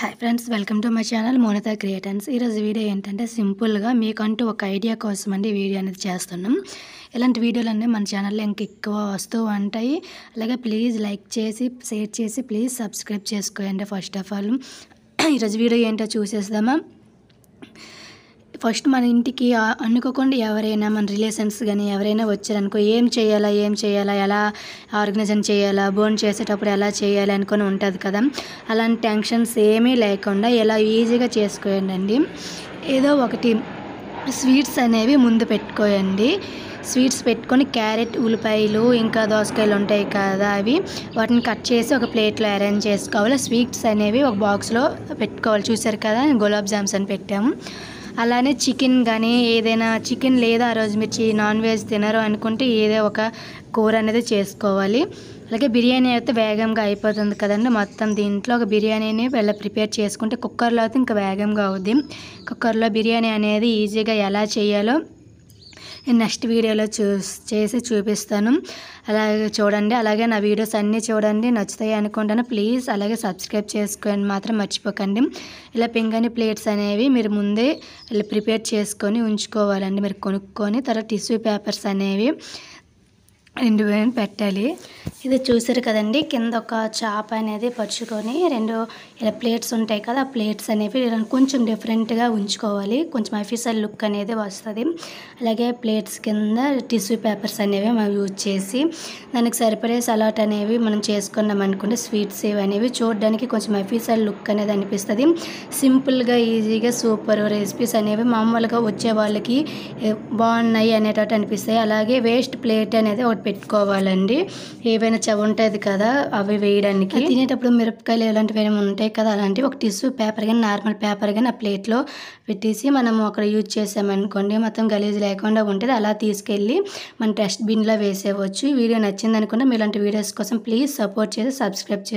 hi friends welcome to my channel Monitha creations ఈరోజు video ఏంటంటే సింపుల్గా మీకంటూ ఒక ఐడియా కోసం అండి వీడియో అనేది చేస్తున్నాం ఇలాంటి వీడియోలు అన్నీ మన ఛానల్లో ఇంక ఎక్కువ వస్తూ ఉంటాయి అలాగే ప్లీజ్ లైక్ చేసి షేర్ చేసి ప్లీజ్ సబ్స్క్రైబ్ చేసుకోండి ఫస్ట్ ఆఫ్ ఆల్ ఈరోజు వీడియో ఏంటో చూసేద్దామా ఫస్ట్ మన ఇంటికి అనుకోకుండా ఎవరైనా మన రిలేషన్స్ కానీ ఎవరైనా వచ్చారనుకో ఏం చేయాలా ఏం చేయాలా ఎలా ఆర్గనైజన్ చేయాలా బోన్ చేసేటప్పుడు ఎలా చేయాలి అనుకొని ఉంటుంది కదా అలాంటి టెన్షన్స్ ఏమీ లేకుండా ఎలా ఈజీగా చేసుకోండి ఏదో ఒకటి స్వీట్స్ అనేవి ముందు పెట్టుకోయండి స్వీట్స్ పెట్టుకొని క్యారెట్ ఉల్లిపాయలు ఇంకా దోసకాయలు ఉంటాయి కదా అవి వాటిని కట్ చేసి ఒక ప్లేట్లో అరేంజ్ చేసుకోవాలి స్వీట్స్ అనేవి ఒక బాక్స్లో పెట్టుకోవాలి చూసారు కదా గులాబ్ జామ్స్ అని పెట్టాము అలానే చికెన్ కానీ ఏదైనా చికెన్ లేదా ఆ రోజు మిర్చి నాన్ వెజ్ తినరు అనుకుంటే ఏదో ఒక కూర అనేది చేసుకోవాలి అలాగే బిర్యానీ అయితే వేగంగా అయిపోతుంది కదండి మొత్తం దీంట్లో ఒక బిర్యానీని వెళ్ళ ప్రిపేర్ చేసుకుంటే కుక్కర్లో అయితే ఇంకా వేగంగా అవుద్ది కుక్కర్లో బిర్యానీ అనేది ఈజీగా ఎలా చేయాలో నేను నెక్స్ట్ వీడియోలో చూ చేసి చూపిస్తాను అలాగే చూడండి అలాగే నా వీడియోస్ అన్నీ చూడండి నచ్చుతాయి అనుకుంటాను ప్లీజ్ అలాగే సబ్స్క్రైబ్ చేసుకోండి మాత్రం మర్చిపోకండి ఇలా పింగని ప్లేట్స్ అనేవి మీరు ముందే ప్రిపేర్ చేసుకొని ఉంచుకోవాలండి మీరు కొనుక్కొని తర్వాత టిష్యూ పేపర్స్ అనేవి రెండు వేలు పెట్టాలి ఇది చూసారు కదండి కింద ఒక చాప అనేది పరుచుకొని రెండు ఇలా ప్లేట్స్ ఉంటాయి కదా ఆ ప్లేట్స్ అనేవి కొంచెం డిఫరెంట్గా ఉంచుకోవాలి కొంచెం అఫీషియల్ లుక్ అనేది వస్తుంది అలాగే ప్లేట్స్ కింద టిష్యూ పేపర్స్ అనేవి మనం యూజ్ చేసి దానికి సరిపడే సలాట్ అనేవి మనం చేసుకున్నాం అనుకుంటే స్వీట్స్ అనేవి చూడడానికి కొంచెం అఫీషియల్ లుక్ అనేది అనిపిస్తుంది సింపుల్గా ఈజీగా సూపర్ రెసిపీస్ అనేవి మామూలుగా వచ్చే వాళ్ళకి బాగున్నాయి అనేటట్టు అనిపిస్తాయి అలాగే వేస్ట్ ప్లేట్ అనేది ఒకటి పెట్టుకోవాలండి ఏవైనా చెవి ఉంటుంది కదా అవి వేయడానికి తినేటప్పుడు మిరపకాయలు ఎలాంటివి ఏమైనా ఉంటాయి కదా అలాంటివి ఒక టిష్యూ పేపర్ కానీ నార్మల్ పేపర్ కానీ ఆ ప్లేట్లో పెట్టేసి మనము అక్కడ యూజ్ చేసామనుకోండి మొత్తం గలీజ్ లేకుండా ఉంటుంది అలా తీసుకెళ్ళి మన డస్ట్బిన్లో వేసేవచ్చు ఈ వీడియో నచ్చింది అనుకుంటే ఇలాంటి వీడియోస్ కోసం ప్లీజ్ సపోర్ట్ చేసి సబ్స్క్రైబ్ చేసి